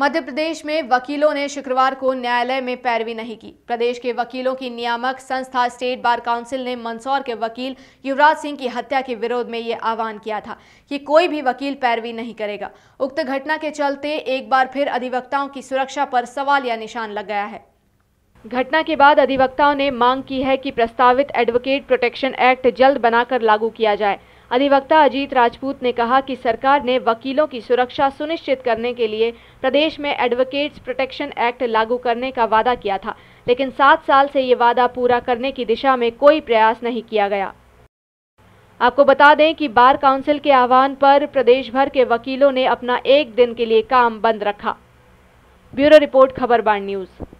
मध्य प्रदेश में वकीलों ने शुक्रवार को न्यायालय में पैरवी नहीं की प्रदेश के वकीलों की नियामक संस्था स्टेट बार काउंसिल ने मंदसौर के वकील युवराज सिंह की हत्या के विरोध में ये आह्वान किया था कि कोई भी वकील पैरवी नहीं करेगा उक्त घटना के चलते एक बार फिर अधिवक्ताओं की सुरक्षा पर सवाल या निशान लग गया है घटना के बाद अधिवक्ताओं ने मांग की है कि प्रस्तावित एडवोकेट प्रोटेक्शन एक्ट जल्द बनाकर लागू किया जाए अधिवक्ता अजीत राजपूत ने कहा कि सरकार ने वकीलों की सुरक्षा सुनिश्चित करने के लिए प्रदेश में एडवोकेट्स प्रोटेक्शन एक्ट लागू करने का वादा किया था लेकिन सात साल से ये वादा पूरा करने की दिशा में कोई प्रयास नहीं किया गया आपको बता दें कि बार काउंसिल के आह्वान पर प्रदेश भर के वकीलों ने अपना एक दिन के लिए काम बंद रखा ब्यूरो रिपोर्ट खबरबार न्यूज़